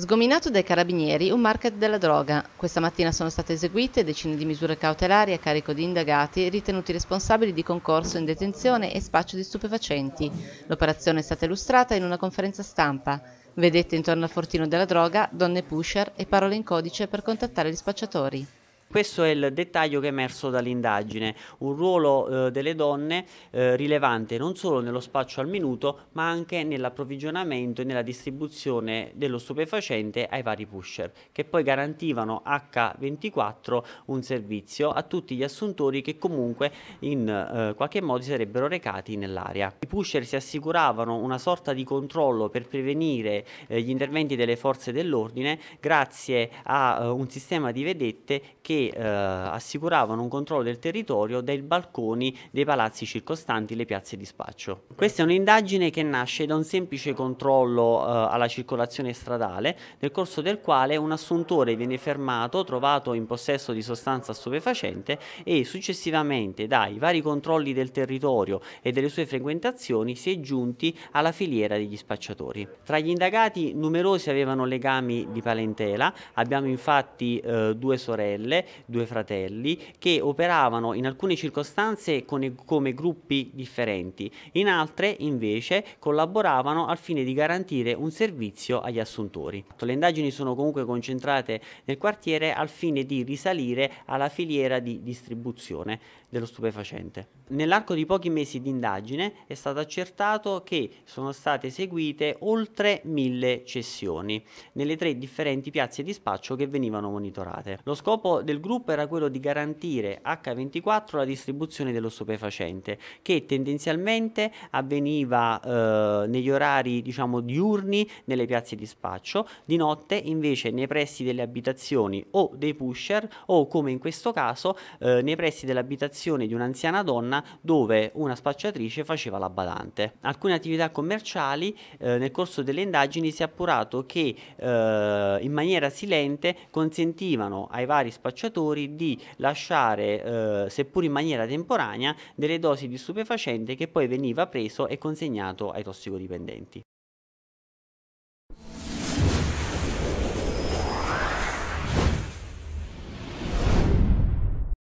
Sgominato dai carabinieri un market della droga. Questa mattina sono state eseguite decine di misure cautelari a carico di indagati ritenuti responsabili di concorso in detenzione e spaccio di stupefacenti. L'operazione è stata illustrata in una conferenza stampa. Vedete intorno al fortino della droga, donne pusher e parole in codice per contattare gli spacciatori. Questo è il dettaglio che è emerso dall'indagine, un ruolo eh, delle donne eh, rilevante non solo nello spaccio al minuto ma anche nell'approvvigionamento e nella distribuzione dello stupefacente ai vari pusher che poi garantivano H24 un servizio a tutti gli assuntori che comunque in eh, qualche modo si sarebbero recati nell'area. I pusher si assicuravano una sorta di controllo per prevenire eh, gli interventi delle forze dell'ordine grazie a eh, un sistema di vedette che eh, assicuravano un controllo del territorio dai balconi dei palazzi circostanti le piazze di spaccio. Questa è un'indagine che nasce da un semplice controllo eh, alla circolazione stradale, nel corso del quale un assuntore viene fermato, trovato in possesso di sostanza stupefacente e successivamente dai vari controlli del territorio e delle sue frequentazioni si è giunti alla filiera degli spacciatori. Tra gli indagati numerosi avevano legami di parentela, abbiamo infatti eh, due sorelle, due fratelli che operavano in alcune circostanze con, come gruppi differenti, in altre invece collaboravano al fine di garantire un servizio agli assuntori. Le indagini sono comunque concentrate nel quartiere al fine di risalire alla filiera di distribuzione dello stupefacente. Nell'arco di pochi mesi di indagine è stato accertato che sono state eseguite oltre mille cessioni nelle tre differenti piazze di spaccio che venivano monitorate. Lo scopo del del gruppo era quello di garantire H24 la distribuzione dello stupefacente che tendenzialmente avveniva eh, negli orari diciamo diurni nelle piazze di spaccio, di notte invece nei pressi delle abitazioni o dei pusher o come in questo caso eh, nei pressi dell'abitazione di un'anziana donna dove una spacciatrice faceva la badante. Alcune attività commerciali eh, nel corso delle indagini si è appurato che eh, in maniera silente consentivano ai vari spacciatori calciatori di lasciare, eh, seppur in maniera temporanea, delle dosi di stupefacente che poi veniva preso e consegnato ai tossicodipendenti.